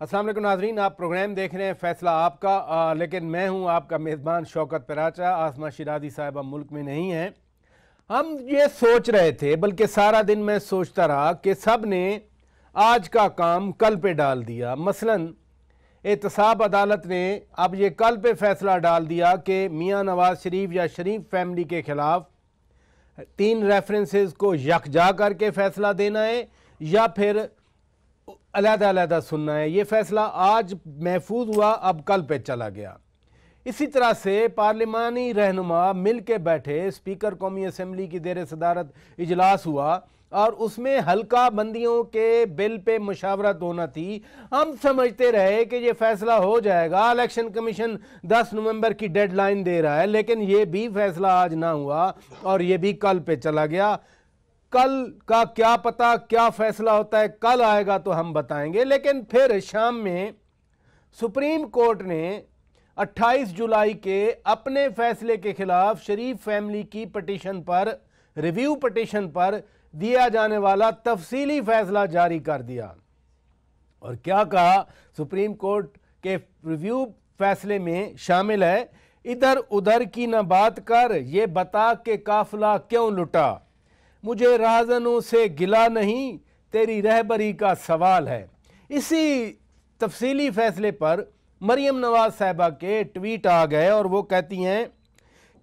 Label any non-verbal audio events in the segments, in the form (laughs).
असलम नाजरीन आप प्रोग्राम देख रहे हैं फैसला आपका आ, लेकिन मैं हूं आपका मेज़बान शौकत पराचा आसमा शिराजी साहबा मुल्क में नहीं हैं हम ये सोच रहे थे बल्कि सारा दिन मैं सोचता रहा कि सब ने आज का काम कल पे डाल दिया मसलन एहतसाब अदालत ने अब ये कल पे फैसला डाल दिया कि मियाँ नवाज़ शरीफ या शरीफ फैमिली के ख़िलाफ़ तीन रेफरेंसेस को यकजा करके फ़ैसला देना है या फिर अलग-अलग सुनना है ये फैसला आज महफूज हुआ अब कल पे चला गया इसी तरह से पार्लिमानी रहनुमा मिल के बैठे स्पीकर कौमी असम्बली की देर सदारत इजलास हुआ और उसमें हल्का बंदियों के बिल पे मुशावरत होना थी हम समझते रहे कि ये फैसला हो जाएगा इलेक्शन कमीशन 10 नवंबर की डेडलाइन दे रहा है लेकिन ये भी फैसला आज ना हुआ और ये भी कल पे चला गया कल का क्या पता क्या फैसला होता है कल आएगा तो हम बताएंगे लेकिन फिर शाम में सुप्रीम कोर्ट ने 28 जुलाई के अपने फैसले के खिलाफ शरीफ फैमिली की पटिशन पर रिव्यू पटिशन पर दिया जाने वाला तफसीली फैसला जारी कर दिया और क्या कहा सुप्रीम कोर्ट के रिव्यू फैसले में शामिल है इधर उधर की न बात कर ये बता के काफिला क्यों लुटा मुझे राजनों से गिला नहीं तेरी रहबरी का सवाल है इसी तफसीली फैसले पर मरियम नवाज साहबा के ट्वीट आ गए और वो कहती हैं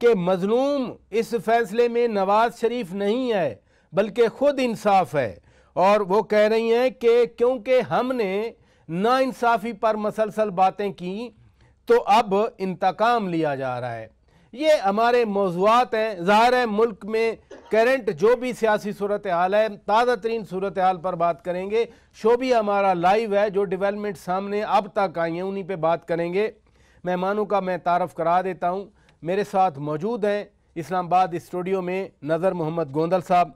कि मजलूम इस फैसले में नवाज शरीफ नहीं है बल्कि ख़ुद इंसाफ है और वो कह रही हैं कि क्योंकि हमने ना इंसाफी पर मसलसल बातें की तो अब इंतकाम लिया जा रहा है ये हमारे मौजूद हैं ज़ाहिर है मुल्क में करंट जो भी सियासी सूरत हाल है ताज़ा तरीन सूरत हाल पर बात करेंगे शो भी हमारा लाइव है जो डिवेलपमेंट सामने अब तक आई हैं उन्हीं पर बात करेंगे मेहमानों का मैं तारफ़ करा देता हूँ मेरे साथ मौजूद हैं इस्लामाबाद स्टूडियो में नज़र मोहम्मद गोंदल साहब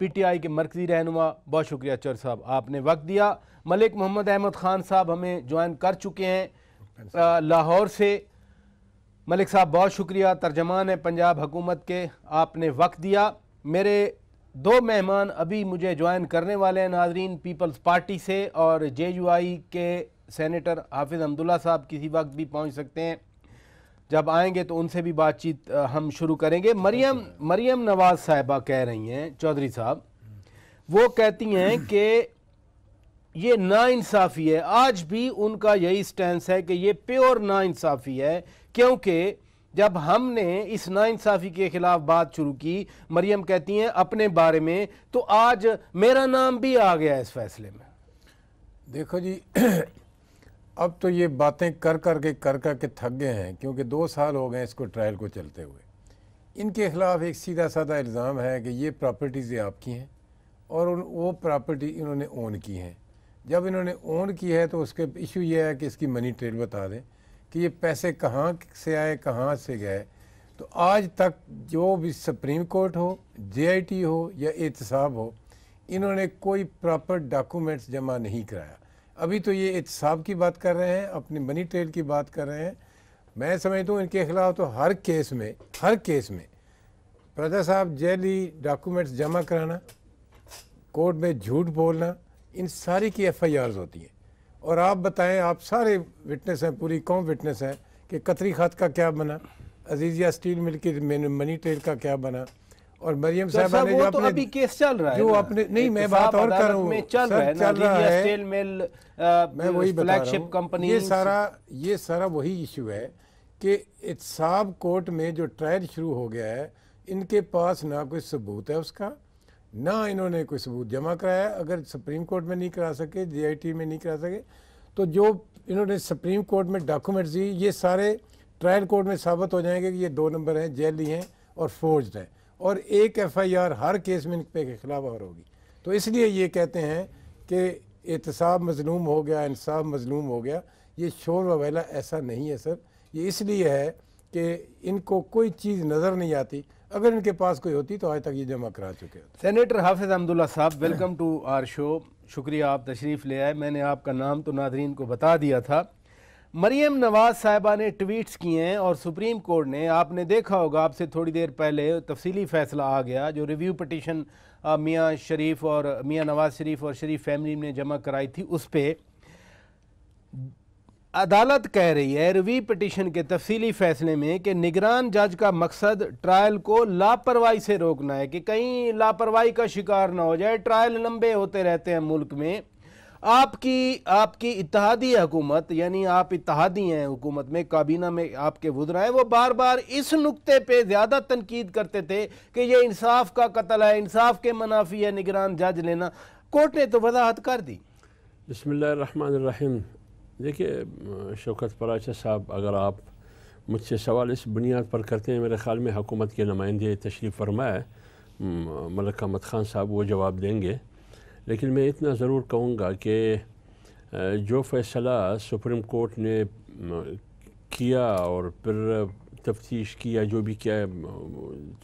पी टी आई के मरकजी रहनुमा बहुत शुक्रिया चर साहब आपने वक्त दिया मलिक मोहम्मद अहमद ख़ान साहब हमें ज्वाइन कर चुके हैं लाहौर से मलिक साहब बहुत शुक्रिया तर्जमान है पंजाब हुकूमत के आपने वक्त दिया मेरे दो मेहमान अभी मुझे ज्वाइन करने वाले हैं नाजरीन पीपल्स पार्टी से और जे यू आई के सेनेटर हाफिज़ अब्दुल्ला साहब किसी वक्त भी पहुंच सकते हैं जब आएंगे तो उनसे भी बातचीत हम शुरू करेंगे मरियम मरियम नवाज़ साहिबा कह रही हैं चौधरी साहब वो कहती हैं (clears throat) कि ये नाइंसाफ़ी है आज भी उनका यही स्टैंड है कि ये प्योर नाइंसाफ़ी है क्योंकि जब हमने इस नाइंसाफ़ी के ख़िलाफ़ बात शुरू की मरियम कहती हैं अपने बारे में तो आज मेरा नाम भी आ गया इस फैसले में देखो जी (clears throat) अब तो ये बातें कर कर के कर कर के थक गए हैं क्योंकि दो साल हो गए इसको ट्रायल को चलते हुए इनके ख़िलाफ़ एक सीधा साधा इल्ज़ाम है कि ये प्रॉपर्टीज़ आपकी हैं और उन वो प्रॉपर्टी इन्होंने ओन की हैं जब इन्होंने ओन की है तो उसके इशू ये है कि इसकी मनी ट्रेल बता दें कि ये पैसे कहाँ से आए कहाँ से गए तो आज तक जो भी सुप्रीम कोर्ट हो जेआईटी हो या एहतसाब हो इन्होंने कोई प्रॉपर डॉक्यूमेंट्स जमा नहीं कराया अभी तो ये एहतसाब की बात कर रहे हैं अपनी मनी ट्रेल की बात कर रहे हैं मैं समझता हूँ इनके खिलाफ तो हर केस में हर केस में प्रजा साहब जैली डॉक्यूमेंट्स जमा कराना कोर्ट में झूठ बोलना इन सारी की एफ होती हैं और आप बताएं आप सारे विटनेस हैं पूरी कौम विटनेस है कि कतरी खात का क्या बना अजीजिया स्टील मिल की मनी ट्रेड का क्या बना और मरियम तो साहब अच्छा, ने जो तो अभी केस चल रहा है जो अपने नहीं मैं बात और कर रहा हूँ चल रहा है स्टील मिल मैं वही फ्लैगशिप कंपनी ये सारा ये सारा वही इशू है कि इसाब कोर्ट में जो ट्रायल शुरू हो गया है इनके पास ना कोई सबूत है उसका ना इन्होंने कोई सबूत जमा कराया अगर सुप्रीम कोर्ट में नहीं करा सके जीआईटी में नहीं करा सके तो जो इन्होंने सुप्रीम कोर्ट में डॉक्यूमेंट्स दी ये सारे ट्रायल कोर्ट में साबित हो जाएंगे कि ये दो नंबर हैं जेली हैं और फोर्ज हैं और एक एफआईआर हर केस में इनके के खिलाफ और होगी तो इसलिए ये कहते हैं कि एहतसाब मजलूम हो गया इंसाफ मजलूम हो गया ये शोर ववेला ऐसा नहीं है सर ये इसलिए है कि इनको कोई चीज़ नज़र नहीं आती अगर इनके पास कोई होती तो आज तक ये जमा करा चुके होते सेनेटर हाफिज अहमदुल्ला साहब वेलकम टू आर शो शुक्रिया आप तशरीफ़ ले आए मैंने आपका नाम तो नादरीन को बता दिया था मरीम नवाज साहिबा ने ट्वीट्स किए हैं और सुप्रीम कोर्ट ने आपने देखा होगा आपसे थोड़ी देर पहले तफसीली फैसला आ गया जो रिव्यू पटिशन मियाँ शरीफ और मियाँ नवाज शरीफ और शरीफ फैमिली ने जमा कराई थी उस पर अदालत कह रही है रिवी पटिशन के तफसीली फैसले में कि निगरान जज का मकसद ट्रायल को लापरवाही से रोकना है कि कहीं लापरवाही का शिकार ना हो जाए ट्रायल लंबे होते रहते हैं मुल्क में आपकी आपकी इतिहादी हुकूमत यानी आप इतिहादी हैं हुकूमत में काबीना में आपके वजरा हैं वो बार बार इस नुकते पे ज़्यादा तनकीद करते थे कि ये इंसाफ का कत्ल है इंसाफ के मुनाफी है निगरान जज लेना कोर्ट ने तो वजाहत कर दी बसमिल्ल देखिए शौकत पराचा साहब अगर आप मुझसे सवाल इस बुनियाद पर करते हैं मेरे ख्याल में हुकूमत के नुमाइंदे तशरीफ़ फरमाए मलक अहमद ख़ान साहब वो जवाब देंगे लेकिन मैं इतना ज़रूर कहूँगा कि जो फ़ैसला सुप्रीम कोर्ट ने किया और फिर तफ्तीश किया जो भी किया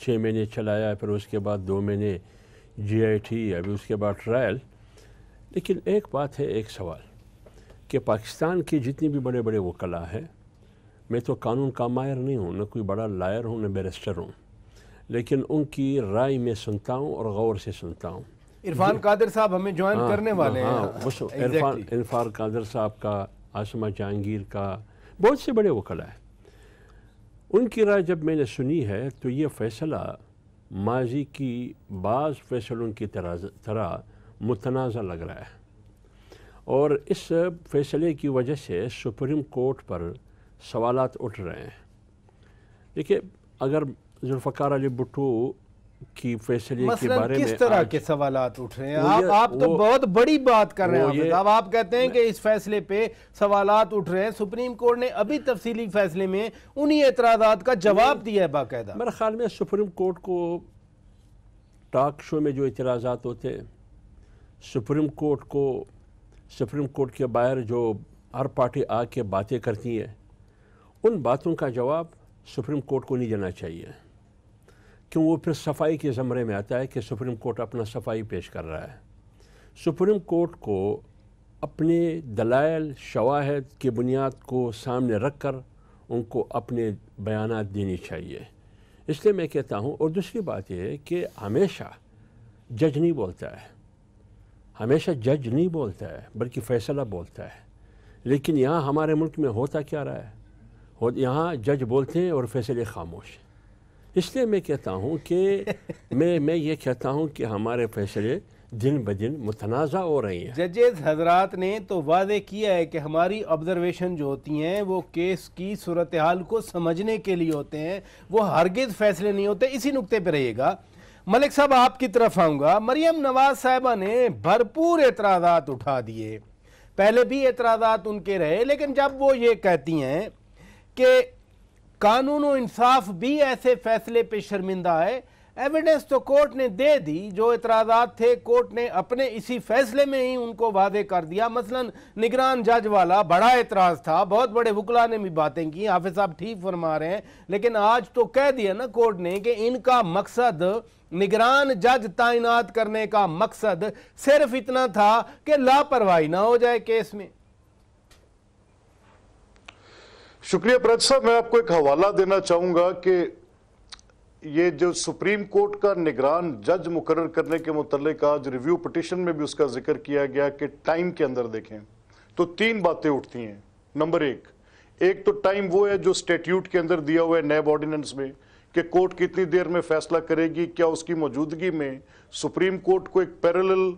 छः महीने चलाया फिर उसके बाद दो महीने जी आई टी अभी उसके बाद ट्रायल लेकिन एक बात है एक सवाल कि पाकिस्तान के जितने भी बड़े बड़े वकला हैं मैं तो कानून का मायर नहीं हूँ ना कोई बड़ा लायर हूँ ना बैरिस्टर हूँ लेकिन उनकी राय में सुनता हूँ और गौर से सुनता हूँ इरफान कादर साहब हमें ज्वाइन हाँ, करने वाले हाँ, हैं (laughs) इरफान इरफान कादर साहब का आसमा जहांगीर का बहुत से बड़े वकला है उनकी राय जब मैंने सुनी है तो ये फ़ैसला माजी की बाज़ फैसलों की तरह तरह मुतनाज़ लग रहा है और इस फैसले की वजह से सुप्रीम कोर्ट पर सवाल उठ रहे हैं देखिए अगर जुल्फ़ार अली भुट्टो की फैसले के बारे किस में तरह के सवाल उठ रहे हैं आप, आप तो बहुत बड़ी बात कर रहे हैं अब आप कहते हैं कि इस फैसले पे सवाल उठ रहे हैं सुप्रीम कोर्ट ने अभी तफसीली फैसले में उन्हीं एतराज़ात का जवाब दिया है बाकायदा मेरे ख्याल में सुप्रीम कोर्ट को टॉक शो में जो एतराज़ात होते सुप्रीम कोर्ट को सुप्रीम कोर्ट के बाहर जो हर पार्टी आके बातें करती है उन बातों का जवाब सुप्रीम कोर्ट को नहीं देना चाहिए क्यों वो फिर सफाई के ज़मरे में आता है कि सुप्रीम कोर्ट अपना सफाई पेश कर रहा है सुप्रीम कोर्ट को अपने दलाइल शवाहद की बुनियाद को सामने रख कर उनको अपने बयान देने चाहिए इसलिए मैं कहता हूँ और दूसरी बात यह है कि हमेशा जज नहीं बोलता है हमेशा जज नहीं बोलता है बल्कि फैसला बोलता है लेकिन यहाँ हमारे मुल्क में होता क्या रहा है हो यहाँ जज बोलते हैं और फैसले खामोश हैं इसलिए मैं कहता हूँ कि (laughs) मैं मैं ये कहता हूँ कि हमारे फैसले दिन ब दिन मुतनाज़ा हो रही हैं जजेज हजरात ने तो वादे किया है कि हमारी ऑब्जरवेशन जो होती हैं वो केस की सूरत हाल को समझने के लिए होते हैं वो हरगिज़ फैसले नहीं होते इसी नुकते पर रहिएगा मलिक साहब आपकी तरफ आऊँगा मरियम नवाज साहबा ने भरपूर एतराज़ात उठा दिए पहले भी एतराज़ात उनके रहे लेकिन जब वो ये कहती हैं कि कानून इंसाफ भी ऐसे फैसले पे शर्मिंदा है एविडेंस तो कोर्ट ने दे दी जो इतराजात थे कोर्ट ने अपने इसी फैसले में ही उनको वादे कर दिया मसलन निगरान जज वाला बड़ा एतराज़ था बहुत बड़े वकला ने भी बातें की हाफिज साहब ठीक फरमा रहे हैं लेकिन आज तो कह दिया ना कोर्ट ने कि इनका मकसद निगरान जज तैनात करने का मकसद सिर्फ इतना था कि लापरवाही ना हो जाए केस में शुक्रिया प्रज साहब मैं आपको एक हवाला देना चाहूंगा कि ये जो सुप्रीम कोर्ट का निगरान जज मुकर करने के मुतल आज रिव्यू पटिशन में भी उसका जिक्र किया गया कि टाइम के अंदर देखें तो तीन बातें उठती हैं नंबर एक एक तो टाइम वो है जो स्टेट्यूट के अंदर दिया हुआ है नैब ऑर्डिनेंस में कि कोर्ट कितनी देर में फैसला करेगी क्या उसकी मौजूदगी में सुप्रीम कोर्ट को एक पैरल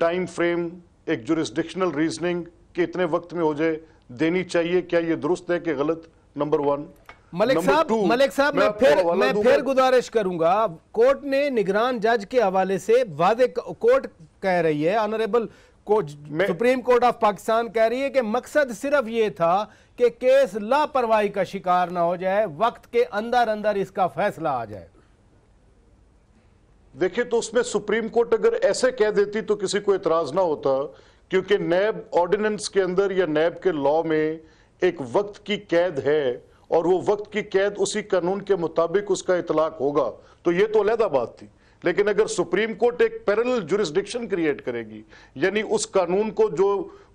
टाइम फ्रेम एक जुरिस्डिक्शनल रीजनिंग के इतने वक्त में हो जाए देनी चाहिए क्या ये दुरुस्त है कि गलत नंबर वन मलिक साहब मलिक साहब मैं, फिर मैं फिर गुजारिश करूंगा कोर्ट ने निगरान जज के हवाले से वादे कोर्ट कह रही है honourable supreme court of Pakistan कह रही है कि मकसद सिर्फ ये था कि केस लापरवाही का शिकार ना हो जाए वक्त के अंदर अंदर इसका फैसला आ जाए देखिए तो उसमें सुप्रीम कोर्ट अगर ऐसे कह देती तो किसी को इतराज ना होता क्योंकि नैब ऑर्डिनेंस के अंदर या नैब के लॉ में एक वक्त की कैद है और वो वक्त की कैद उसी कानून के मुताबिक उसका इतलाक होगा तो ये तो अलहदा बात थी लेकिन अगर सुप्रीम कोर्ट एक पैरल जुरिस्डिक्शन क्रिएट करेगी यानी उस कानून को जो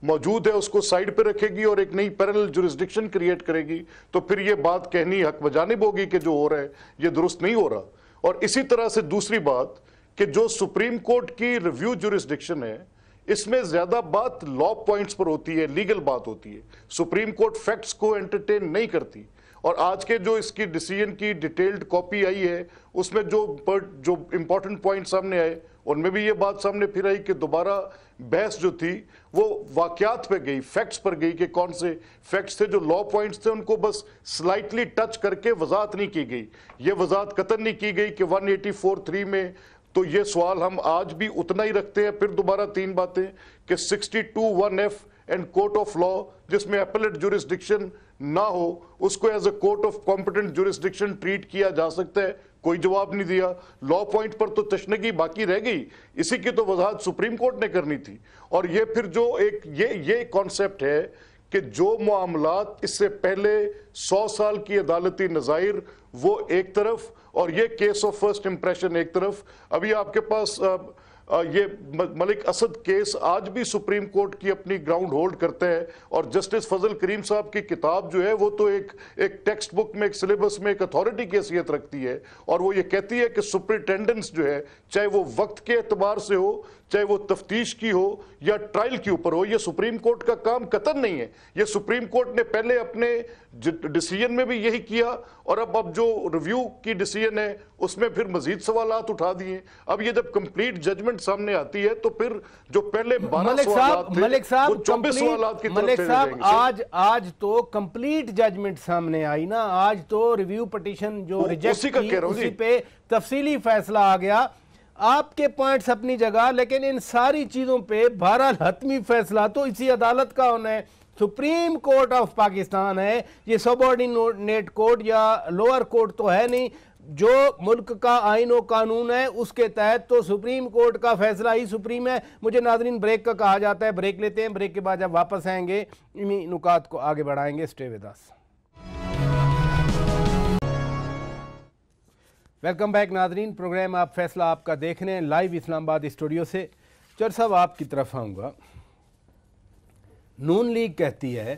मौजूद है उसको साइड पर रखेगी और एक नई पैरल जुरिस्डिक्शन क्रिएट करेगी तो फिर ये बात कहनी हक बजानब होगी कि जो हो रहा है ये दुरुस्त नहीं हो रहा और इसी तरह से दूसरी बात कि जो सुप्रीम कोर्ट की रिव्यू जुरिस्डिक्शन है इसमें ज्यादा बात लॉ पॉइंट्स पर होती है लीगल बात होती है सुप्रीम कोर्ट फैक्ट्स को एंटरटेन नहीं करती और आज के जो इसकी डिसीजन की डिटेल्ड कॉपी आई है उसमें जो पर जो इम्पोर्टेंट पॉइंट सामने आए उनमें भी ये बात सामने फिर आई कि दोबारा बहस जो थी वो वाक्यात पे गई फैक्ट्स पर गई कि कौन से फैक्ट्स थे जो लॉ पॉइंट्स थे उनको बस स्लाइटली टच करके वजात नहीं की गई ये वजात कतन नहीं की गई कि थ्री में तो ये सवाल हम आज भी उतना ही रखते हैं फिर दोबारा तीन बातें कि sixty two one F and court of law जिसमें अपलेट जुरिस्डिक्शन ना हो उसको as a court of competent jurisdiction treat किया जा सकता है कोई जवाब नहीं दिया लॉ पॉइंट पर तो तशनगी बाकी रह गई इसी की तो वजाहत सुप्रीम कोर्ट ने करनी थी और ये फिर जो एक ये ये कॉन्सेप्ट है कि जो मामला इससे पहले 100 साल की अदालती नज़ायर वो एक तरफ और ये केस ऑफ फर्स्ट इम्प्रेशन एक तरफ अभी आपके पास आ, ये मलिक असद केस आज भी सुप्रीम कोर्ट की अपनी ग्राउंड होल्ड करते हैं और जस्टिस फजल करीम साहब की किताब जो है वो तो एक एक टेक्स्ट बुक में एक सिलेबस में एक अथॉरिटी की हैसियत रखती है और वो ये कहती है कि सुप्रिटेंडेंस जो है चाहे वो वक्त के अतबार से हो चाहे वो तफ्तीश की हो या ट्रायल के ऊपर हो ये सुप्रीम कोर्ट का काम कतन नहीं है ये सुप्रीम कोर्ट ने पहले अपने डिसीजन में भी यही किया और अब अब जो रिव्यू की डिसीजन है उसमें फिर मजीद सवाल उठा दिए अब ये जब कंप्लीट जजमेंट सामने आती है तो फिर जो पहले साहब चौबीस सवाल साहब आज आज तो कंप्लीट जजमेंट सामने आई ना आज तो रिव्यू पटिशन जो रिजेक्ट रहा पे तफसीली फैसला आ गया आपके पॉइंट्स अपनी जगह लेकिन इन सारी चीज़ों पे बहरहाल हतमी फैसला तो इसी अदालत का होना है सुप्रीम कोर्ट ऑफ पाकिस्तान है ये सबॉर्डिनेट कोर्ट या लोअर कोर्ट तो है नहीं जो मुल्क का आइन व कानून है उसके तहत तो सुप्रीम कोर्ट का फैसला ही सुप्रीम है मुझे नाजरीन ब्रेक का कहा जाता है ब्रेक लेते हैं ब्रेक के बाद जब वापस आएंगे इन्हीं नुकात को आगे बढ़ाएंगे स्टे विदास वेलकम बैक नादरीन प्रोग्राम आप फैसला आपका देख रहे हैं लाइव इस्लामाबाद स्टूडियो से चर साहब आपकी तरफ आऊँगा नून लीग कहती है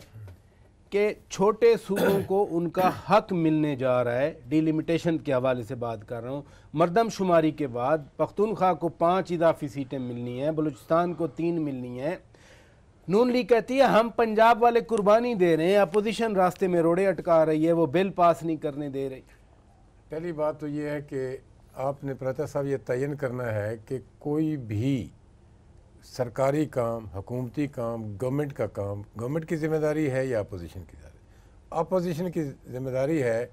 कि छोटे सूबों को उनका हक मिलने जा रहा है डिलिमिटेशन के हवाले से बात कर रहा हूँ मरदमशुमारी के बाद पख्तनख्वा को पाँच इजाफी सीटें मिलनी हैं बलूचिस्तान को तीन मिलनी हैं नून लीग कहती है हम पंजाब वाले कुर्बानी दे रहे हैं अपोजिशन रास्ते में रोड़े अटका रही है वो बिल पास नहीं करने दे रही पहली बात तो ये है कि आपने प्रातः साहब ये तयन करना है कि कोई भी सरकारी काम हकूमती काम गवर्नमेंट का काम गवर्नमेंट की जिम्मेदारी है या अपोजिशन की अपोजिशन की जिम्मेदारी है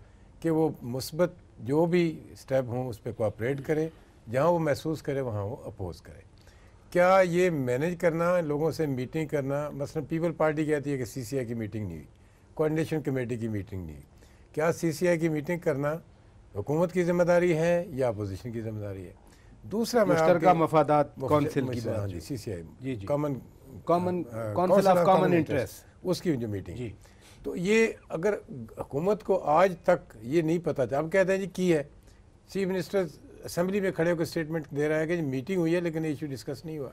कि वो मुस्बत जो भी स्टेप हों उस पर कोऑपरेट करें जहाँ वो महसूस करें वहाँ वो अपोज करें क्या ये मैनेज करना लोगों से मीटिंग करना मसलन पीपल पार्टी कहती है कि सीसीआई की मीटिंग नहीं हुई कोऑर्डिनेशन कमेटी की मीटिंग नहीं हुई क्या सीसीआई की मीटिंग करना हुकूमत की जिम्मेदारी है या अपोजिशन की जिम्मेदारी है दूसरा का मफादात काउंसिल की बात हाँ जी सीसीआई कॉमन कॉमन हाँ, काउंसिल ऑफ कॉमन इंटरेस्ट उसकी जो मीटिंग जी तो ये अगर हुकूमत को आज तक ये नहीं पता था अब कहते हैं जी की है चीफ मिनिस्टर असम्बली में खड़े होकर स्टेटमेंट दे रहा है कि मीटिंग हुई है लेकिन इशू डिस्कस नहीं हुआ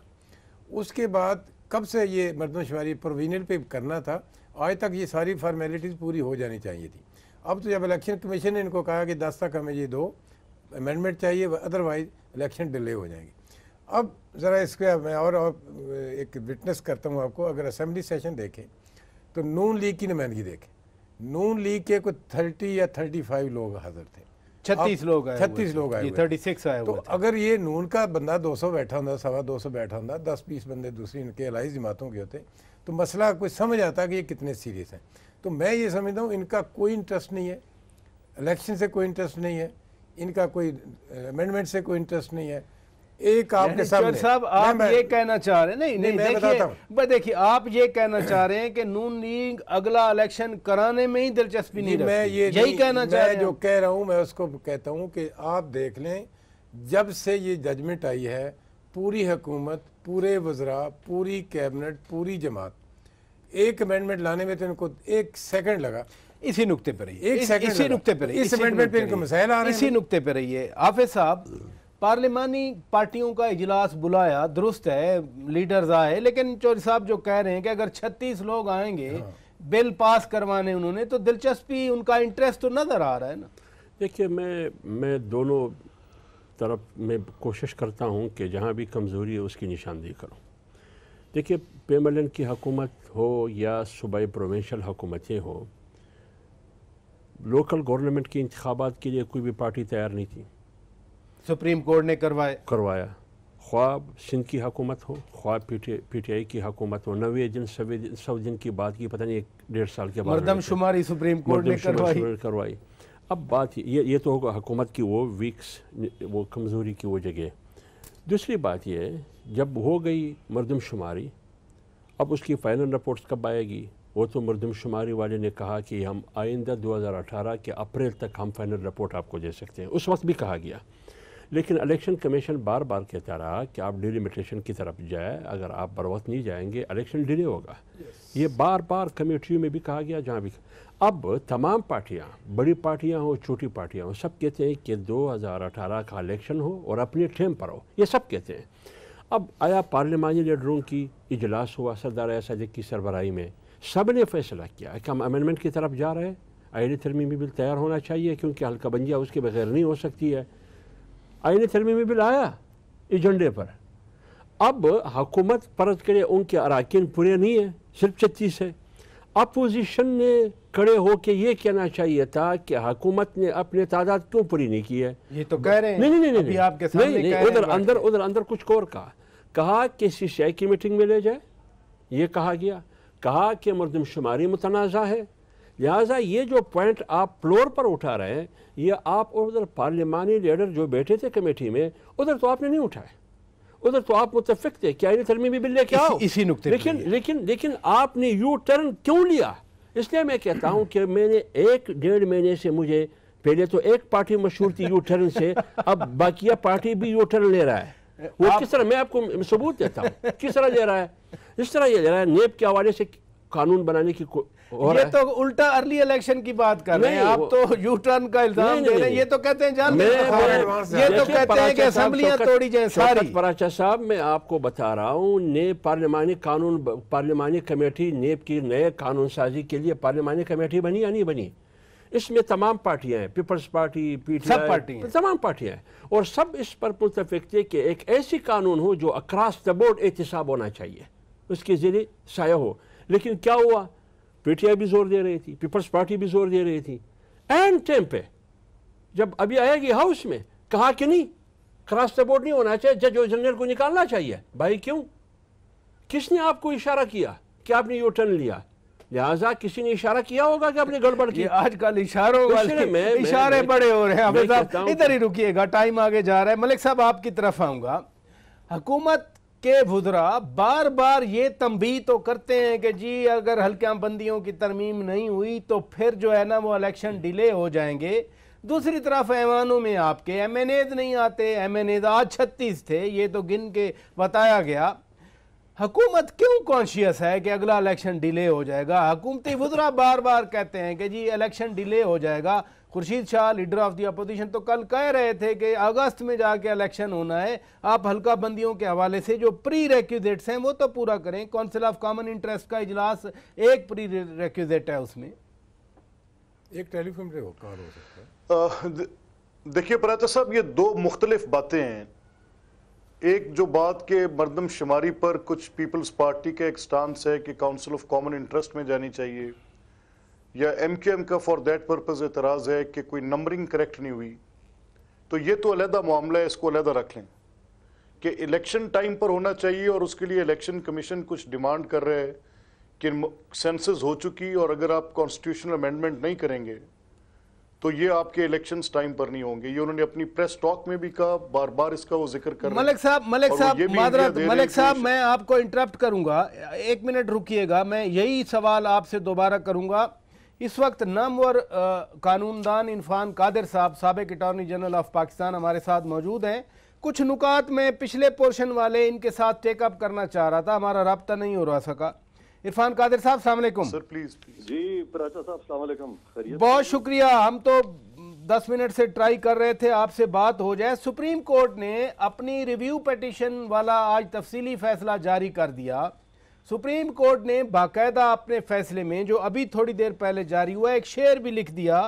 उसके बाद कब से ये मरदमशुमारी प्रोविजनल पे करना था आज तक ये सारी फॉर्मेलिटीज़ पूरी हो जानी चाहिए थी अब तो जब इलेक्शन कमीशन ने इनको कहा कि दस तक हमें ये दो अमेंडमेंट चाहिए अदरवाइज इलेक्शन डिले हो जाएंगे अब ज़रा इसके मैं और, और एक विटनेस करता हूँ आपको अगर असम्बली सेशन देखें तो नून लीग की नुमाइंदगी देखें नून लीग के कुछ थर्टी या थर्टी फाइव लोग हाजिर थे छत्तीस लोग आए छत्तीस लोग आए थर्टी सिक्स आए तो अगर ये नून का बंदा दो सौ बैठा होता सवा दो सौ बैठा होता दस बीस बंदे दूसरी इनके अलाई जमातों के होते तो मसला कुछ समझ आता कि ये कितने सीरियस हैं तो मैं ये समझता हूँ इनका कोई इंटरेस्ट नहीं है इलेक्शन से कोई इंटरेस्ट नहीं है इनका कोई अमेंडमेंट से कोई इंटरेस्ट नहीं है एक आपके सामने साहब आप ये कहना चाह रहे हैं नहीं नहीं, नहीं देखिए देखिए आप ये कहना चाह रहे हैं कि नून लीग अगला इलेक्शन कराने में ही दिलचस्पी नहीं, नहीं मैं ये यही कहना चाह रहे जो कह रहा हूँ मैं उसको कहता हूँ कि आप देख लें जब से ये जजमेंट आई है पूरी हुकूमत पूरे वजरा पूरी कैबिनेट पूरी जमात एक अमेंडमेंट लाने में तो इनको एक सेकंड लगा इसी नुकते पर रही एक सेकंड इसी नुकते पर इस अमेंडमेंट पे इनको मसाइल आ रहे हैं इसी नुकते पर रहिए हाफिज साहब पार्लियामानी पार्टियों का इजलास बुलाया दुरुस्त है लीडर्स आए लेकिन चौधरी साहब जो कह रहे हैं कि अगर 36 लोग आएंगे हाँ। बिल पास करवाने उन्होंने तो दिलचस्पी उनका इंटरेस्ट तो नज़र आ रहा है ना देखिए मैं मैं दोनों तरफ में कोशिश करता हूँ कि जहां भी कमज़ोरी है उसकी निशानदेही करूं देखिए पेमलन की हकूमत हो या सूबाई प्रोविंशल हुकूमतें हो लोकल गवर्नमेंट के इंतबात के लिए कोई भी पार्टी तैयार नहीं थी सुप्रीम कोर्ट ने करवाया करवाया ख्वाब सिंध की हकूमत हो ख्वाब पी टी आई की हकूमत हो नवे दिन सवे दिन सौ दिन की बात की पता नहीं एक डेढ़ साल के बाद शुमारी सुप्रीम कोर्ट ने करवाई करवाई अब बात ये ये तो होगा हुकूमत की वो वीक्स वो कमज़ोरी की वो जगह दूसरी बात ये जब हो गई मरदमशुमारी अब उसकी फ़ाइनल रिपोर्ट्स कब आएगी वो तो मरदम शुमारी वाले ने कहा कि हम आइंदा 2018 के अप्रैल तक हम फाइनल रिपोर्ट आपको दे सकते हैं उस वक्त भी कहा गया लेकिन इलेक्शन कमीशन बार बार कहता रहा कि आप डिलिमिटेशन की तरफ जाए अगर आप बर वक्त नहीं जाएंगे इलेक्शन डिले होगा yes. ये बार बार कमेटियों में भी कहा गया जहाँ भी अब तमाम पार्टियाँ बड़ी पार्टियाँ हों छोटी पार्टियाँ हों सब कहते हैं कि 2018 का इलेक्शन हो और अपने टेम पर हो ये सब कहते हैं अब आया पार्लिमानी लीडरों की इजलास हुआ सरदार आया सदक की सरबराही में सब ने फैसला किया कि हम अमेंडमेंट की तरफ जा रहे हैं आयन तरमीमी बिल तैयार होना चाहिए क्योंकि हल्का बंजिया उसके बगैर नहीं हो सकती है आइन तरमीमी बिल आया एजेंडे पर अब हुकूमत परत करे उनके अरकान पूरे नहीं हैं सिर्फ छत्तीस है अपोजिशन ने खड़े होकर ये कहना चाहिए था कि हुकूमत ने अपने तादाद क्यों पूरी नहीं की है ये तो कह रहे हैं नहीं नहीं नहीं नहीं, नहीं, नहीं, नहीं उधर अंदर उधर अंदर कुछ और कहा कहा कि सी की मीटिंग में ले जाए ये कहा गया कहा कि मरदमशुमारी मुतनाज़ा है लिहाजा ये जो पॉइंट आप फ्लोर पर उठा रहे हैं ये आप और उधर पार्लियामानी लीडर जो बैठे थे कमेटी में उधर तो आपने नहीं उठाए उधर तो आप मुतफिक थे क्या ये तरमीमी बिल लेके आओ इसी नुकते लेकिन लेकिन लेकिन आपने यू टर्न क्यों लिया इसलिए मैं कहता हूँ कि मैंने एक डेढ़ महीने से मुझे पहले तो एक पार्टी मशहूर थी यू टर्न से अब बाकिया पार्टी भी यू टर्न ले रहा है वो आप... किस तरह मैं आपको सबूत देता हूँ किस तरह ले रहा है इस तरह ये ले रहा है नेप के हवाले से कानून बनाने की और ये तो उल्टा अर्ली इलेक्शन की बात कर रहे हैं आप तो यू टर्न का इल्जाम दे रहे हैं ये तो कहते हैं जान मैं, मैं, ये तो कहते हैं कि असम्बलियां तोड़ी जाए सारी पराचा साहब मैं आपको बता रहा हूँ ने पार्लियामानी कानून पार्लियामानी कमेटी नेप की नए कानून साजी के लिए पार्लियामानी कमेटी बनी या नहीं बनी इसमें तमाम पार्टियां हैं पीपल्स पार्टी पीटीआई सब पार्टी तमाम पार्टियां हैं और सब इस पर मुतफिक थे कि एक ऐसी कानून हो जो अक्रॉस द बोर्ड एहतसाब होना चाहिए उसके ज़रिए साया हो लेकिन क्या हुआ पीटीआई भी जोर दे रही थी पीपल्स पार्टी भी जोर दे रही थी एंड टाइम पे जब अभी आएगी हाउस में कहा कि नहीं क्रॉस द बोर्ड नहीं होना चाहिए जज और जनरल को निकालना चाहिए भाई क्यों किसने आपको इशारा किया कि आपने यू टर्न लिया लिहाजा किसी ने इशारा किया होगा कि आपने गड़बड़ की आजकल इशारों वाले इशारे बड़े हो रहे हैं साहब इधर ही रुकिएगा टाइम आगे जा रहा है मलिक साहब आपकी तरफ आऊँगा हुकूमत के वजरा बार बार ये तंबी तो करते हैं कि जी अगर हल्का बंदियों की तरमीम नहीं हुई तो फिर जो है ना वो इलेक्शन डिले हो जाएंगे दूसरी तरफ ऐवानों में आपके एम एन एज नहीं आते एम एन एज आज छत्तीस थे ये तो गिन के बताया गया हुकूमत क्यों कॉन्शियस है कि अगला इलेक्शन डिले हो जाएगा हुकूमती वजरा बार बार कहते हैं कि जी इलेक्शन डिले हो जाएगा Khurshid Shah leader of the opposition तो कल कह रहे थे कि अगस्त में जाके इलेक्शन होना है आप हल्का बंदियों के हवाले से जो प्री रेक्यूजेट्स हैं वो तो पूरा करें काउंसिल ऑफ कॉमन इंटरेस्ट का इजलास एक प्री रेक्यूजेट है उसमें एक टेलीफोन हो सकता है देखिए प्राचा साहब ये दो मुख्तलिफ बातें हैं एक जो बात के मरदमशुमारी पर कुछ पीपल्स पार्टी का एक स्टांस है कि काउंसिल ऑफ कॉमन इंटरेस्ट में जानी चाहिए या एम क्यू एम का फॉर देट पर्पज़ एतराज़ है कि कोई नंबरिंग करेक्ट नहीं हुई तो ये तो अलहदा मामला है इसको अलहदा रख लें कि इलेक्शन टाइम पर होना चाहिए और उसके लिए इलेक्शन कमीशन कुछ डिमांड कर रहे हैं कि सेंसस हो चुकी और अगर आप कॉन्स्टिट्यूशनल अमेंडमेंट नहीं करेंगे तो ये आपके इलेक्शंस टाइम पर नहीं होंगे ये उन्होंने अपनी प्रेस टॉक में भी कहा बार बार इसका वो जिक्र कर मलिक साहब मलिक साहब मलिक साहब मैं आपको इंटरप्ट करूंगा एक मिनट रुकिएगा मैं यही सवाल आपसे दोबारा करूंगा इस वक्त नामवर कानूनदान इरफान कादिर साहब सबक अटॉर्नी जनरल ऑफ पाकिस्तान हमारे साथ मौजूद हैं कुछ नुकात में पिछले पोर्शन वाले इनके साथ टेकअप करना चाह रहा था हमारा रबता नहीं हो रहा सका इरफान कादिर साहब सलामकुम प्लीज, प्लीज जी प्राचा साहब सलामकुम बहुत शुक्रिया हम तो दस मिनट से ट्राई कर रहे थे आपसे बात हो जाए सुप्रीम कोर्ट ने अपनी रिव्यू पटिशन वाला आज तफसीली फैसला जारी कर दिया सुप्रीम कोर्ट ने बाकायदा अपने फैसले में जो अभी थोड़ी देर पहले जारी हुआ एक शेर भी लिख दिया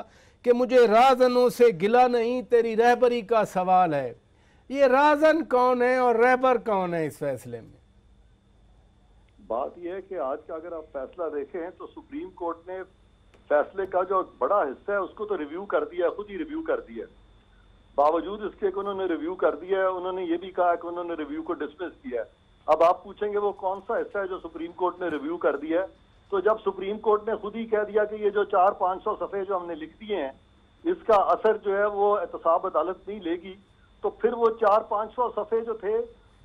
कि मुझे राजनों से गिला नहीं तेरी रहबरी का सवाल है ये राजन कौन है और रहबर कौन है इस फैसले में बात यह है कि आज का अगर आप फैसला देखें तो सुप्रीम कोर्ट ने फैसले का जो बड़ा हिस्सा है उसको तो रिव्यू कर दिया है खुद ही रिव्यू कर दिया है बावजूद इसके कि उन्होंने रिव्यू कर दिया है उन्होंने ये भी कहा कि उन्होंने रिव्यू को डिसमिस किया है अब आप पूछेंगे वो कौन सा हिस्सा है जो सुप्रीम कोर्ट ने रिव्यू कर दिया है तो जब सुप्रीम कोर्ट ने खुद ही कह दिया कि ये जो चार पाँच सौ सफ़े जो हमने लिख दिए हैं इसका असर जो है वो एहतसाब अदालत नहीं लेगी तो फिर वो चार पाँच सौ सफ़े जो थे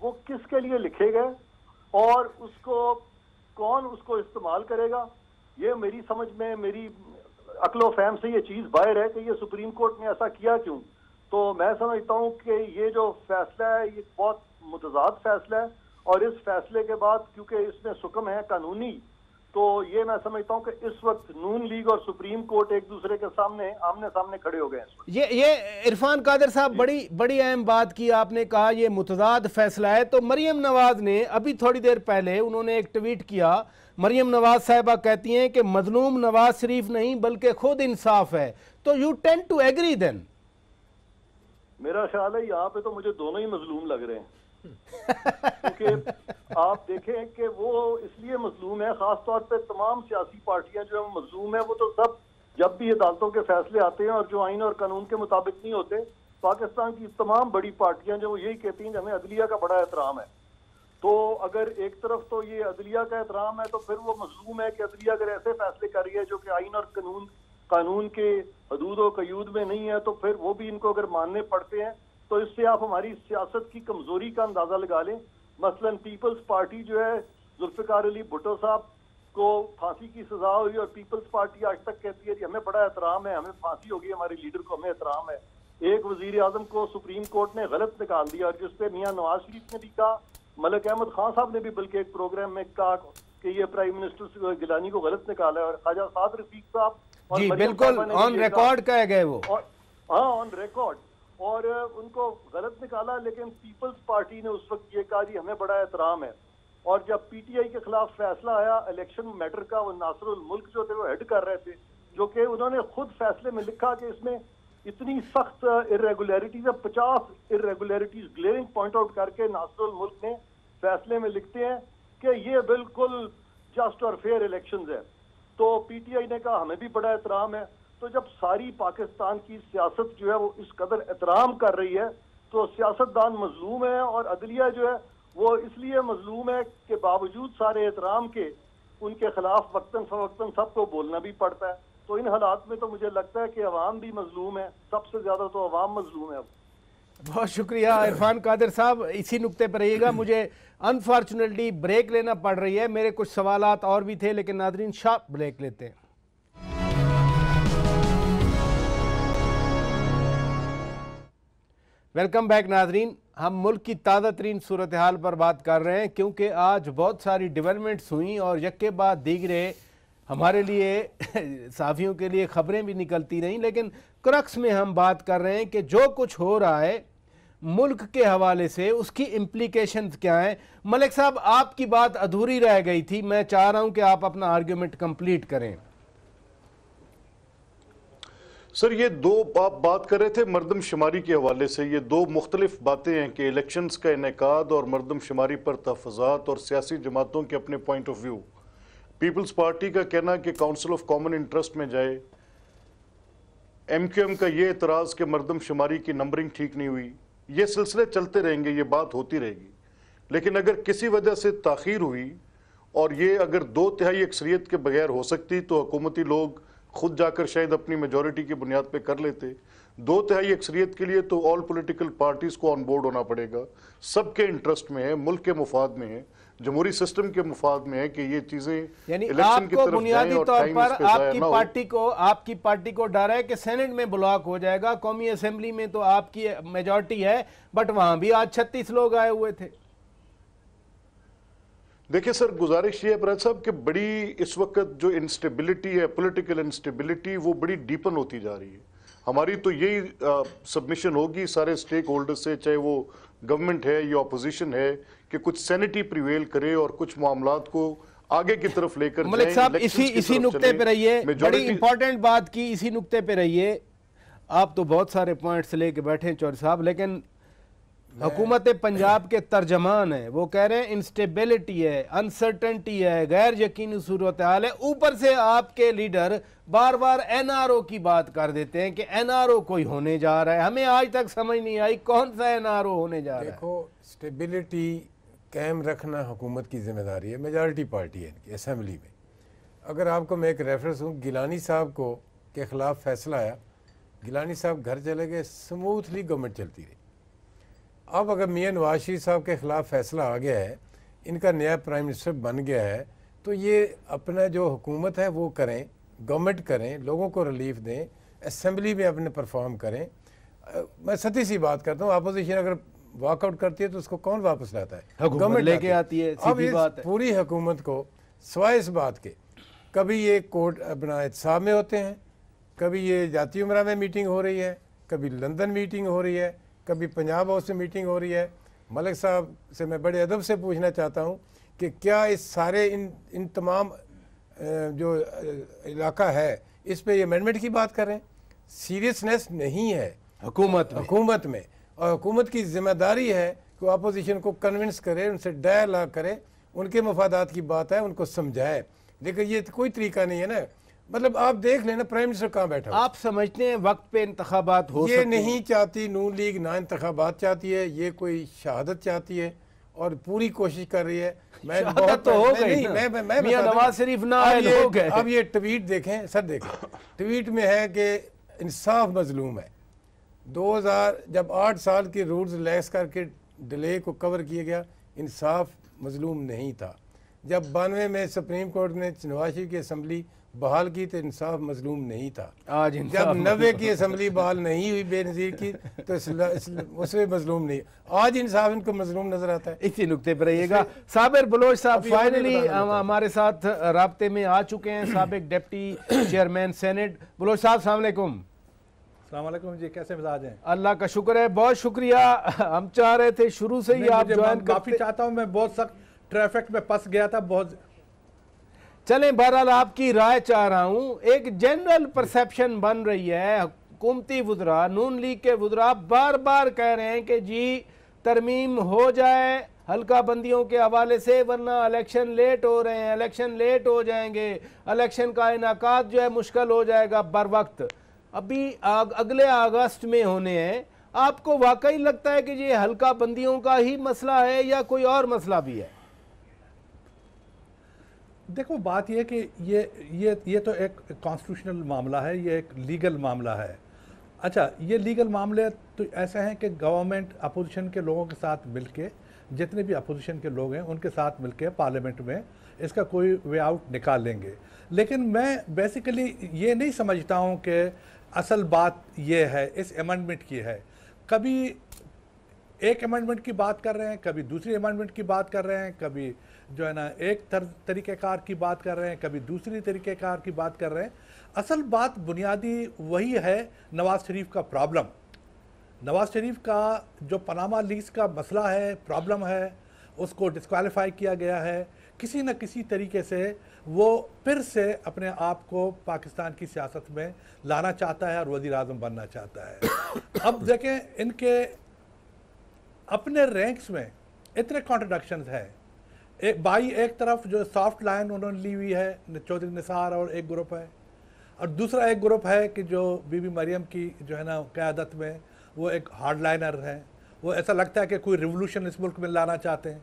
वो किसके लिए लिखे गए और उसको कौन उसको इस्तेमाल करेगा ये मेरी समझ में मेरी अकलो फैम से ये चीज़ बाहर है कि ये सुप्रीम कोर्ट ने ऐसा किया क्यों तो मैं समझता हूँ कि ये जो फैसला है ये बहुत मुतजाद फैसला है और इस फैसले के बाद क्योंकि इसमें सुकम है कानूनी तो ये मैं समझता हूँ कि इस वक्त नून लीग और सुप्रीम कोर्ट एक दूसरे के सामने आमने सामने खड़े हो गए हैं ये ये इरफान कादर साहब बड़ी बड़ी अहम बात की आपने कहा ये मुतजाद फैसला है तो मरियम नवाज ने अभी थोड़ी देर पहले उन्होंने एक ट्वीट किया मरियम नवाज साहबा कहती हैं कि मजलूम नवाज शरीफ नहीं बल्कि खुद इंसाफ है तो you tend to agree then मेरा ख्याल है यहाँ पे तो मुझे दोनों ही मजलूम लग रहे हैं क्योंकि आप देखें कि वो इसलिए मजलूम है ख़ासतौर पर तमाम सियासी पार्टियां जो है मजलूम है वो तो सब जब भी अदालतों के फैसले आते हैं और जो आइन और कानून के मुताबिक नहीं होते पाकिस्तान की तमाम बड़ी पार्टियां जो वो यही कहती हैं कि हमें अदलिया का बड़ा एहतराम है तो अगर एक तरफ तो ये अदलिया का एहतराम है तो फिर वो मजलूम है कि अदलिया अगर ऐसे फैसले कर रही है जो कि आइन और कानून कानून के हदूद व कयूद में नहीं है तो फिर वो भी इनको अगर मानने पड़ते हैं तो इससे आप हमारी सियासत की कमजोरी का अंदाजा लगा लें मसलन पीपल्स पार्टी जो है जुल्फिकार अली भुट्टो साहब को फांसी की सजा हुई और पीपल्स पार्टी आज तक कहती है कि हमें बड़ा एहतराम है हमें फांसी होगी हमारे लीडर को हमें एहतराम है एक वजीर अजम को सुप्रीम कोर्ट ने गलत निकाल दिया और जिसपे मियाँ नवाज शरीफ ने भी कहा मलक अहमद खान साहब ने भी बल्कि एक प्रोग्राम में कहा कि ये प्राइम मिनिस्टर गिलानी को गलत निकाला है और ख्वाजा साद रफीक साहब जी बिल्कुल ऑन रिकॉर्ड कहे गए वो हाँ ऑन रिकॉर्ड और उनको गलत निकाला लेकिन पीपल्स पार्टी ने उस वक्त ये कहा जी हमें बड़ा एहतराम है और जब पीटीआई के खिलाफ फैसला आया इलेक्शन मैटर का वो नासरुल मुल्क जो थे वो हेड कर रहे थे जो कि उन्होंने खुद फैसले में लिखा कि इसमें इतनी सख्त इरेगुलरिटीज है पचास इरेगुलरिटीज ग्लेरिंग पॉइंट आउट करके नासरुल मुल्क ने फैसले में लिखते हैं कि ये बिल्कुल जस्ट और फेयर इलेक्शन है तो पीटीआई ने कहा हमें भी बड़ा एहतराम है तो जब सारी पाकिस्तान की सियासत जो है वो इस कदर एहतराम कर रही है तो सियासतदान मजलूम है और अदलिया जो है वो इसलिए मजलूम है कि बावजूद सारे एहतराम के उनके खिलाफ वक्ता फवक्ता सबको बोलना भी पड़ता है तो इन हालात में तो मुझे लगता है कि अवाम भी मजलूम है सबसे ज़्यादा तो अवाम मजलूम है अब बहुत शुक्रिया इरफान कादिर साहब इसी नुकते पर रहिएगा (clears throat) मुझे अनफॉर्चुनेटली ब्रेक लेना पड़ रही है मेरे कुछ सवाल और भी थे लेकिन नादरीन शाह ब्रेक लेते हैं वेलकम बैक नाजरीन हम मुल्क की ताज़ा तरीन सूरत हाल पर बात कर रहे हैं क्योंकि आज बहुत सारी डेवलपमेंट्स हुई और यके बाद दीगरे हमारे लिए (laughs) साफियों के लिए खबरें भी निकलती रहीं लेकिन क्रक्स में हम बात कर रहे हैं कि जो कुछ हो रहा है मुल्क के हवाले से उसकी इम्प्लीकेशन क्या हैं मलिक साहब आपकी बात अधूरी रह गई थी मैं चाह रहा हूँ कि आप अपना आर्ग्यूमेंट कम्प्लीट करें सर ये दो आप बात कर रहे थे मरदम शुमारी के हवाले से ये दो मुख्तलिफ बातें हैं कि इलेक्शन का इनका और मरदम शुमारी पर तहफात और सियासी जमातों के अपने point of view People's Party का कहना कि काउंसिल ऑफ कॉमन इंटरेस्ट में जाए एम क्यू एम का ये एतराज़ कि मरदम शुमारी की नंबरिंग ठीक नहीं हुई ये सिलसिले चलते रहेंगे ये बात होती रहेगी लेकिन अगर किसी वजह से ताखिर हुई और ये अगर दो तिहाई अक्सरीत के बगैर हो सकती तो हकूमती लोग खुद जाकर शायद अपनी मेजोरिटी की बुनियाद पर कर लेते दो तिहाई अक्सरियत के लिए तो ऑल पोलिटिकल पार्टीज़ को ऑन बोर्ड होना पड़ेगा सबके इंटरेस्ट में है मुल्क के मुफाद में है जमहूरी सिस्टम के मुफाद में है कि ये चीजें बुनियादी तौर पर आपकी पार्टी को आपकी पार्टी को डर है कि सेनेट में ब्लॉक हो जाएगा कौमी असम्बली में तो आपकी मेजोरिटी है बट वहां भी आज छत्तीस लोग आए हुए थे देखिए सर गुजारिश ये अपराध साहब कि बड़ी इस वक्त जो इंस्टेबिलिटी है पॉलिटिकल इंस्टेबिलिटी वो बड़ी डीपन होती जा रही है हमारी तो यही सबमिशन होगी सारे स्टेक होल्डर से चाहे वो गवर्नमेंट है या अपोजिशन है कि कुछ सैनिटी प्रिवेल करे और कुछ मामला को आगे की तरफ लेकर मलिक साहब इसी इसी नुक्ते पे रहिए बड़ी इंपॉर्टेंट बात की इसी नुक्ते पे रहिए आप तो बहुत सारे पॉइंट्स लेके बैठे हैं साहब लेकिन हुकूमत पंजाब के तर्जमान है वो कह रहे हैं इंस्टेबिलिटी है अनसर्टनटी है गैर यकीनी सूरत हाल है ऊपर से आपके लीडर बार बार एन आर ओ की बात कर देते हैं कि एन आर ओ कोई होने जा रहा है हमें आज तक समझ नहीं आई कौन सा एन आर ओ होने जा रहा है देखो स्टेबिलिटी कैम रखना हुकूमत की जिम्मेदारी है मेजॉरिटी पार्टी है इनकी असम्बली में अगर आपको मैं एक रेफरेंस हूँ गिलानी साहब को के ख़िलाफ़ फैसला आया गिलानी साहब घर चले गए स्मूथली गवर्नमेंट चलती रही अब अगर मियाँ नवाज शरीफ साहब के ख़िलाफ़ फैसला आ गया है इनका नया प्राइम मिनिस्टर बन गया है तो ये अपना जो हुकूमत है वो करें गवर्नमेंट करें लोगों को रिलीफ दें असम्बली में अपने परफॉर्म करें मैं सती सी बात करता हूँ अपोजिशन अगर वॉकआउट करती है तो उसको कौन वापस लाता है गवर्नमेंट लेके आती है अब इस बात है। पूरी हुकूमत को सवाए इस बात के कभी ये कोर्ट अपना एहतसाब में होते हैं कभी ये जाती उम्र में मीटिंग हो रही है कभी लंदन मीटिंग हो रही है कभी पंजाब हाउस से मीटिंग हो रही है मलिक साहब से मैं बड़े अदब से पूछना चाहता हूँ कि क्या इस सारे इन इन तमाम जो इलाका है इस पर अमेंडमेंट की बात करें सीरियसनेस नहीं है में। हुकूमत में और हुकूमत की जिम्मेदारी है कि अपोजिशन को कन्विंस करे उनसे डायलॉग करे उनके मफादात की बात है उनको समझाए लेकिन ये तो कोई तरीका नहीं है ना मतलब आप देख लेना प्राइम मिनिस्टर कहाँ बैठा आप समझते हैं वक्त पे इंतबात हो ये नहीं चाहती नून लीग ना इंतबात चाहती है ये कोई शहादत चाहती है और पूरी कोशिश कर रही है मैं बहुत तो हो गई मैं मैं, मैं नवाज शरीफ ना अब ये, अब ये ट्वीट देखें सर देखें ट्वीट में है कि इंसाफ मजलूम है 2000 जब आठ साल की रूल्स रिलैक्स करके डिले को कवर किया गया इंसाफ मजलूम नहीं था जब बानवे में सुप्रीम कोर्ट ने नवाज शरीफ की असम्बली बहाल की तो इंसाफ मजलूम नहीं था आज जब नबे की (laughs) असम्बली बहाल नहीं हुई बेनज़ीर की तो उसमें मजलूम नहीं आज इंसाफ इनको मजलूम नजर आता है इसी नुकते पर रहिएगा साबिर बलोच साहब फाइनली हमारे साथ रबते में आ चुके हैं सबक डिप्टी चेयरमैन सेनेट बलोच साहब सामकुम जी कैसे मिजाज हैं अल्लाह का शुक्र है बहुत शुक्रिया हम चाह रहे थे शुरू से ही आप ज्वाइन काफ़ी चाहता हूँ मैं बहुत सख्त ट्रैफिक में फंस गया था बहुत चलें बहरहाल आपकी राय चाह रहा हूँ एक जनरल परसेप्शन बन रही है हुकूमती वजरा नून लीग के वजरा बार बार कह रहे हैं कि जी तरमीम हो जाए हल्का बंदियों के हवाले से वरना इलेक्शन लेट हो रहे हैं इलेक्शन लेट हो जाएंगे इलेक्शन का इनका जो है मुश्किल हो जाएगा बर वक्त अभी आग, अगले अगस्त में होने हैं आपको वाकई लगता है कि ये हल्का बंदियों का ही मसला है या कोई और मसला भी है देखो बात यह कि ये ये ये तो एक कॉन्स्टिट्यूशनल मामला है ये एक लीगल मामला है अच्छा ये लीगल मामले तो ऐसे हैं कि गवर्नमेंट अपोजिशन के लोगों के साथ मिलके जितने भी अपोजिशन के लोग हैं उनके साथ मिलके पार्लियामेंट में इसका कोई वे आउट निकाल लेंगे लेकिन मैं बेसिकली ये नहीं समझता हूँ कि असल बात ये है इस अमेंडमेंट की है कभी एक अमेंडमेंट की बात कर रहे हैं कभी दूसरी अमेंडमेंट की बात कर रहे हैं कभी जो है ना एक तर, तरीक़ेकार की बात कर रहे हैं कभी दूसरी तरीक़ेकार की बात कर रहे हैं असल बात बुनियादी वही है नवाज़ शरीफ का प्रॉब्लम नवाज़ शरीफ का जो पनामा लीज का मसला है प्रॉब्लम है उसको डिस्कवालीफाई किया गया है किसी न किसी तरीके से वो फिर से अपने आप को पाकिस्तान की सियासत में लाना चाहता है और वजीर अजम बनना चाहता है अब देखें इनके अपने रैंक्स में इतने कॉन्ट्रडक्शन हैं एक बाई एक तरफ जो सॉफ्ट लाइन उन्होंने ली हुई है चौधरी निसार और एक ग्रुप है और दूसरा एक ग्रुप है कि जो बीबी मरियम की जो है ना क्यादत में वो एक हार्ड लाइनर हैं वो ऐसा लगता है कि कोई रिवोल्यूशन इस मुल्क में लाना चाहते हैं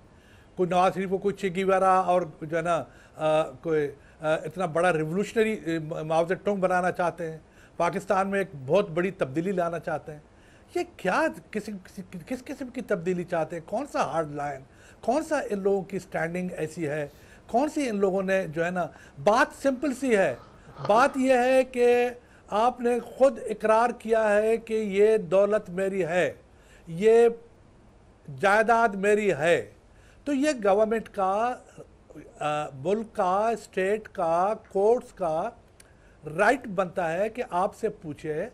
कोई नवाज शरीफ को कोई चिगी वारा और जो है ना आ, कोई आ, इतना बड़ा रिवोल्यूशनरी मुआवजे टोंग बनाना चाहते हैं पाकिस्तान में एक बहुत बड़ी तब्दीली लाना चाहते हैं ये क्या किसी किस किस्म की तब्दीली चाहते हैं कौन सा हार्ड लाइन कौन सा इन लोगों की स्टैंडिंग ऐसी है कौन सी इन लोगों ने जो है ना बात सिंपल सी है बात यह है कि आपने खुद इकरार किया है कि ये दौलत मेरी है ये जायदाद मेरी है तो ये गवर्नमेंट का मुल्क का स्टेट का कोर्ट्स का राइट बनता है कि आपसे पूछे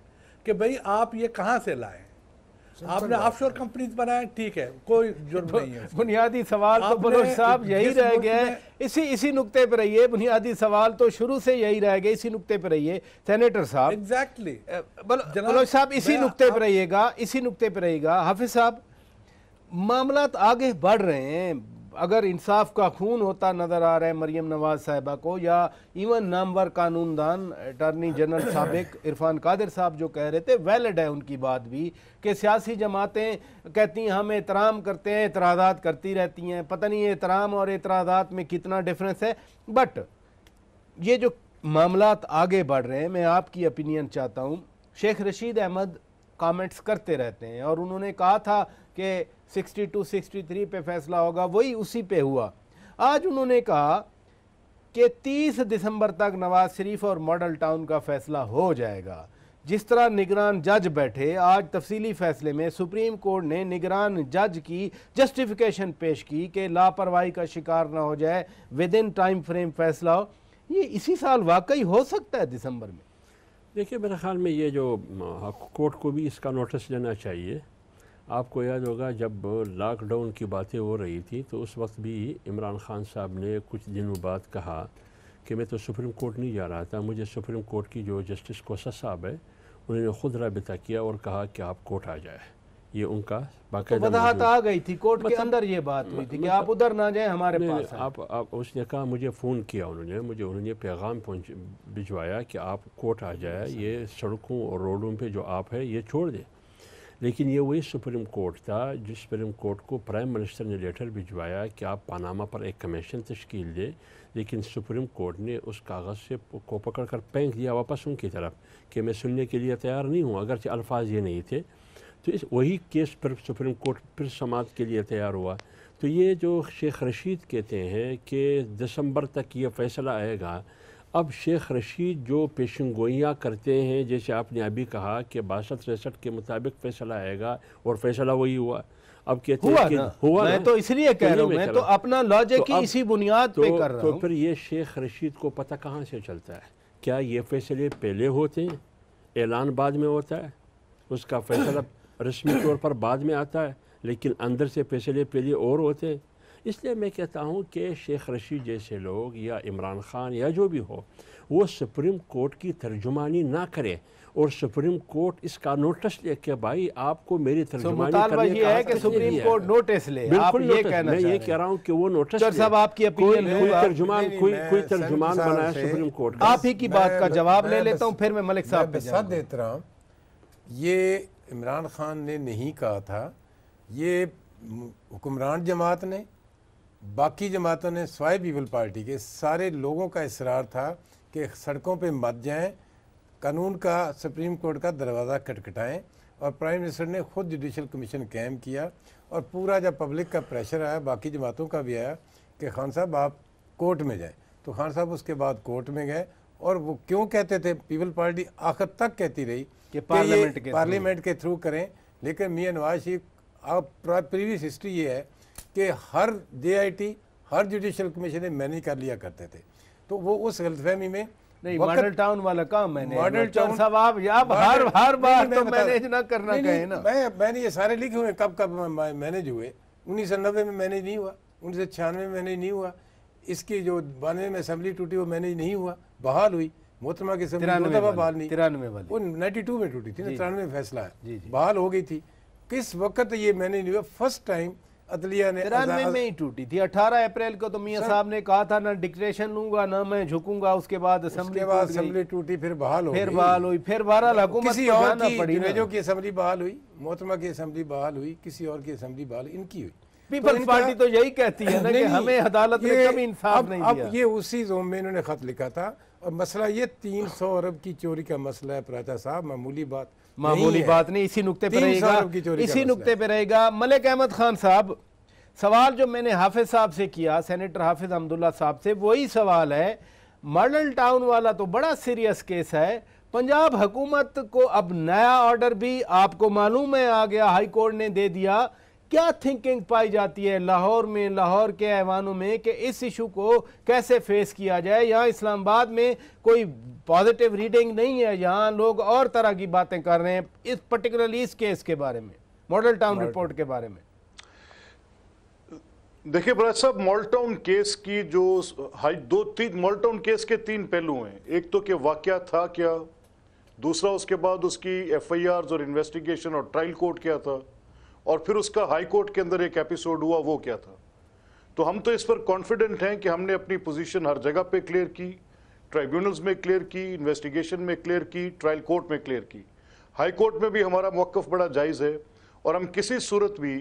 कि भाई आप ये कहाँ से लाएं आपने ऑफशोर कंपनीज बनाए ठीक है कोई जुर्म नहीं है बुनियादी सवाल तो बलोच साहब यही रह गया इसी इसी नुक्ते पर रहिए बुनियादी सवाल तो शुरू से यही रह गए इसी नुक्ते पर रहिए सेनेटर साहब एग्जैक्टली बलोच साहब इसी नुक्ते पर रहिएगा इसी नुक्ते पर रहिएगा हाफिज साहब मामला आगे बढ़ रहे हैं अगर इंसाफ का खून होता नज़र आ रहा है मरियम नवाज़ साहिबा को या इवन नामवर कानूनदान अटारनी जनरल (coughs) सबक इरफान कादिर साहब जो कह रहे थे वैलिड है उनकी बात भी कि सियासी जमातें कहती हैं हम एहतराम करते हैं एतराज़ात करती रहती हैं पता नहीं एहतराम और एतराज़ात में कितना डिफरेंस है बट ये जो मामला आगे बढ़ रहे हैं मैं आपकी ओपिनियन चाहता हूँ शेख रशीद अहमद कामेंट्स करते रहते हैं और उन्होंने कहा था कि 62, 63 पे फैसला होगा वही उसी पे हुआ आज उन्होंने कहा कि 30 दिसंबर तक नवाज शरीफ और मॉडल टाउन का फैसला हो जाएगा जिस तरह निगरान जज बैठे आज तफसीली फैसले में सुप्रीम कोर्ट ने निगरान जज की जस्टिफिकेशन पेश की कि लापरवाही का शिकार ना हो जाए विद इन टाइम फ्रेम फैसला हो ये इसी साल वाकई हो सकता है दिसंबर में देखिए मेरे ख्याल में ये जो कोर्ट को भी इसका नोटिस लेना चाहिए आपको याद होगा जब लॉकडाउन की बातें हो रही थी तो उस वक्त भी इमरान खान साहब ने कुछ दिनों बाद कहा कि मैं तो सुप्रीम कोर्ट नहीं जा रहा था मुझे सुप्रीम कोर्ट की जो जस्टिस कोसा साहब है उन्होंने खुद रबिता किया और कहा कि आप कोर्ट आ जाए ये उनका तो बाकायदा तो आ गई थी कोर्ट मतलब, के अंदर ये बात हुई थी कि मतलब, आप उधर ना जाएं हमारे पास आप, आप उसने कहा मुझे फ़ोन किया उन्होंने मुझे उन्होंने पैगाम पहुँच भिजवाया कि आप कोर्ट आ जाए ये सड़कों और रोडों पे जो आप है ये छोड़ दें लेकिन ये वही सुप्रीम कोर्ट था जिस सुप्रीम कोर्ट को प्राइम मिनिस्टर ने लेटर भिजवाया कि आप पानामा पर एक कमीशन तश्कील दें लेकिन सुप्रीम कोर्ट ने उस कागज़ से को पकड़ कर फेंक दिया वापस उनकी तरफ कि मैं सुनने के लिए तैयार नहीं हूँ अगरचे अल्फाज ये नहीं थे तो इस वही केस पर सुप्रीम कोर्ट फिर समात के लिए तैयार हुआ तो ये जो शेख रशीद कहते हैं कि दिसंबर तक ये फ़ैसला आएगा अब शेख रशीद जो पेशन गोइयाँ करते हैं जैसे आपने अभी कहा कि बासठ तिरसठ के मुताबिक फ़ैसला आएगा और फैसला वही हुआ अब कहते हुआ, हैं ना, हुआ मैं ना, तो इसलिए कह रहा हूँ तो अपना लॉजिक तो इसी बुनियाद तो, पे कर रहा तो फिर ये शेख रशीद को पता कहाँ से चलता है क्या ये फैसले पहले होते हैं ऐलान बाद में होता है उसका फैसला (coughs) रस्मी तौर पर बाद में आता है लेकिन अंदर से फैसले पहले और होते हैं इसलिए मैं कहता हूँ कि शेख रशीद जैसे लोग या इमरान खान या जो भी हो वो सुप्रीम कोर्ट की तर्जुमानी ना करे और सुप्रीम कोर्ट इसका नोटिस ले के भाई आपको मेरी तो तर्जुमानी so, करने ये है कि सुप्रीम कोर्ट नोटिस ले बिल्कुल ये कहना मैं ये कह रहा हूँ कि वो नोटिस साहब आपकी अपील कोई तर्जुमान कोई कोई तर्जुमान बनाया सुप्रीम कोर्ट आप ही की बात का जवाब ले लेता हूँ फिर मैं मलिक साहब पे साथ देता रहा हूँ ये इमरान खान ने नहीं कहा था ये हुक्मरान जमात ने बाकी जमातों ने स्वाय पीपल पार्टी के सारे लोगों का इसरार था कि सड़कों पे मत जाएं कानून का सुप्रीम कोर्ट का दरवाज़ा खटखटाएं और प्राइम मिनिस्टर ने खुद जुडिशल कमीशन कैम किया और पूरा जब पब्लिक का प्रेशर आया बाकी जमातों का भी आया कि खान साहब आप कोर्ट में जाएं तो खान साहब उसके बाद कोर्ट में गए और वो क्यों कहते थे पीपल पार्टी आखिर तक कहती रही कि पार्लियामेंट के पार्लियामेंट के थ्रू करें लेकिन मियाँ नवाज शरीफ आप प्रीवियस हिस्ट्री ये है कि हर जे हर जुडिशल कमीशन ने मैनेज कर लिया करते थे तो वो उस गलतफहमी में नहीं मॉडल टाउन वाला काम मैंने मॉडल टाउन साहब आप आप हर हर बार तो मैनेज ना करना कहे ना मैं मैंने ये सारे लिखे हुए कब कब मैनेज हुए उन्नीस सौ नब्बे में मैनेज नहीं हुआ उन्नीस सौ छियानवे में मैनेज नहीं हुआ इसकी जो बानवे में असम्बली टूटी वो मैनेज नहीं हुआ बहाल हुई मोहतरमा की मतलब बहाल नहीं तिरानवे वो नाइन्टी टू में टूटी थी ना तिरानवे फैसला बहाल हो गई थी किस वक्त ये मैनेज नहीं हुआ फर्स्ट टाइम अदलिया ने तिरानवे में ही टूटी थी 18 अप्रैल को तो मियाँ साहब ने कहा था ना डिक्लेरेशन लूंगा ना मैं झुकूंगा उसके बाद असेंबली बाद असेंबली टूटी फिर बहाल हो फिर बहाल हुई फिर बहरहाल हुकूमत की अंग्रेजों की असेंबली बहाल हुई मोहतमा की असेंबली बहाल हुई किसी और की असेंबली बहाल इनकी हुई पीपल्स तो पार्टी तो यही कहती है ना कि हमें अदालत ने कभी इंसाफ नहीं दिया अब ये उसी जोन में इन्होंने खत लिखा था और मसला ये 300 अरब की चोरी का मसला है प्राचा साहब मामूली बात मामूली बात नहीं इसी नुकते पर रहेगा इसी नुकते पर रहेगा मलिक अहमद खान साहब सवाल जो मैंने हाफिज साहब से किया सेनेटर हाफिज अहमदुल्ला साहब से वही सवाल है मॉडल टाउन वाला तो बड़ा सीरियस केस है पंजाब हुकूमत को अब नया ऑर्डर भी आपको मालूम है आ गया हाई कोर्ट ने दे दिया क्या थिंकिंग पाई जाती है लाहौर में लाहौर के ऐवानों में कि इस इशू को कैसे फेस किया जाए यहाँ इस्लामाबाद में कोई पॉजिटिव रीडिंग नहीं है यहाँ लोग और तरह की बातें कर रहे हैं इस पर्टिकुलरली इस केस के बारे में मॉडल टाउन रिपोर्ट के बारे में देखिए बराज साहब मॉलटाउन केस की जो हाई दो तीन मॉलटाउन केस के तीन पहलू हैं एक तो कि वाक़ था क्या दूसरा उसके बाद उसकी एफआईआर और इन्वेस्टिगेशन और ट्रायल कोर्ट क्या था और फिर उसका हाईकोर्ट के अंदर एक एपिसोड हुआ वो क्या था तो हम तो इस पर कॉन्फिडेंट हैं कि हमने अपनी पोजीशन हर जगह पे क्लियर की ट्राइब्यूनल्स में क्लियर की इन्वेस्टिगेशन में क्लियर की ट्रायल कोर्ट में क्लियर की हाई कोर्ट में भी हमारा मौक़ बड़ा जायज़ है और हम किसी सूरत भी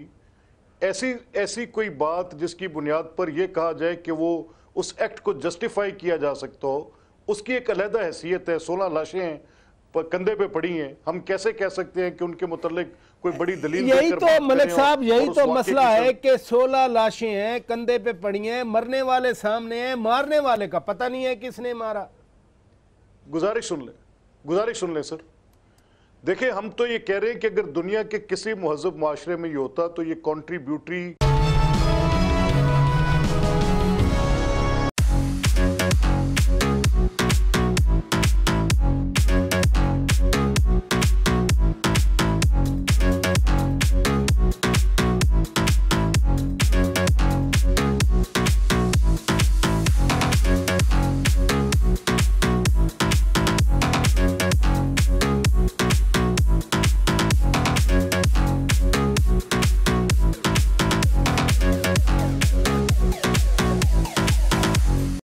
ऐसी ऐसी कोई बात जिसकी बुनियाद पर यह कहा जाए कि वो उस एक्ट को जस्टिफाई किया जा सकता हो उसकी एक अलहदा हैसियत है सोलह लाशें हैं कंधे पे पड़ी हैं हम कैसे कह सकते हैं कि उनके मुतलक कोई बड़ी दलील यही तो मलिक साहब यही तो मसला है कि 16 लाशें हैं कंधे पे पड़ी हैं मरने वाले सामने हैं मारने वाले का पता नहीं है किसने मारा गुजारिश सुन ले गुजारिश सुन ले सर देखिये हम तो ये कह रहे हैं कि अगर दुनिया के किसी महजब माशरे में ये होता तो ये कॉन्ट्रीब्यूटरी